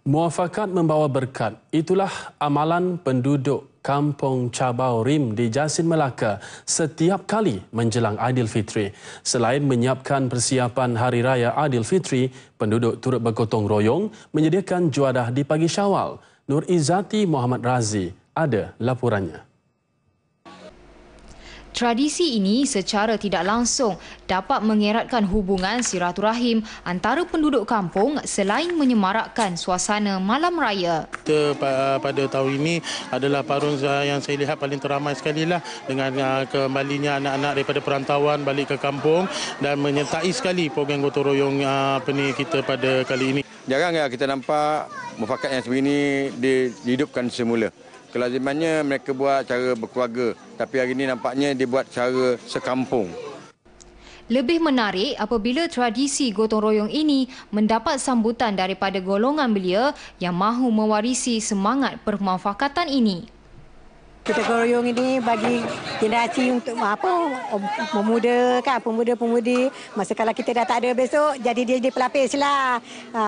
Muafakat membawa berkat, itulah amalan penduduk Kampung Cabau Rim di Jasin Melaka setiap kali menjelang Aidilfitri. Selain menyiapkan persiapan Hari Raya Aidilfitri, penduduk turut bergotong royong menyediakan juadah di pagi syawal. Nur Izzati Muhammad Razi ada laporannya. Tradisi ini secara tidak langsung dapat mengeratkan hubungan silaturahim antara penduduk kampung selain menyemarakkan suasana malam raya. Eh, pada tahun ini adalah parun yang saya lihat paling teramai sekali lah dengan eh, kembalinya anak-anak daripada perantauan balik ke kampung dan menyertai sekali program gotong royong eh, kita pada kali ini. Jarang ya kita nampak mufakat yang sebegini dihidupkan semula. Kelazimannya mereka buat cara berkeluarga. Tapi hari ini nampaknya dibuat cara sekampung. Lebih menarik apabila tradisi gotong royong ini mendapat sambutan daripada golongan belia yang mahu mewarisi semangat permafakatan ini kita goroyong ini bagi generasi untuk apa pemuda kan pemuda-pemudi masa kalau kita dah tak ada besok jadi dia jadi pelapis lah ha,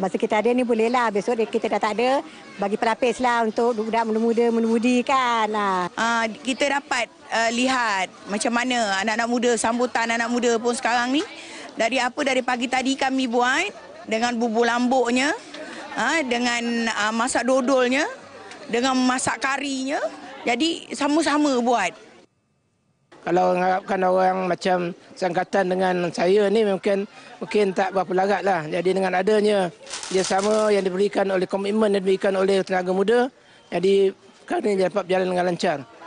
masa kita ada ni boleh lah besok kita dah tak ada bagi pelapis lah untuk budak muda-muda menemudi kan ha. Ha, kita dapat uh, lihat macam mana anak-anak muda sambutan anak-anak muda pun sekarang ni dari apa dari pagi tadi kami buat dengan bubur lambuknya ha, dengan uh, masak dodolnya dengan masak karinya jadi sama-sama buat. Kalau mengharapkan orang macam seangkatan dengan saya ni mungkin mungkin tak berapa larat lah. Jadi dengan adanya dia sama yang diberikan oleh komitmen yang diberikan oleh tenaga muda. Jadi kerana dia dapat berjalan dengan lancar.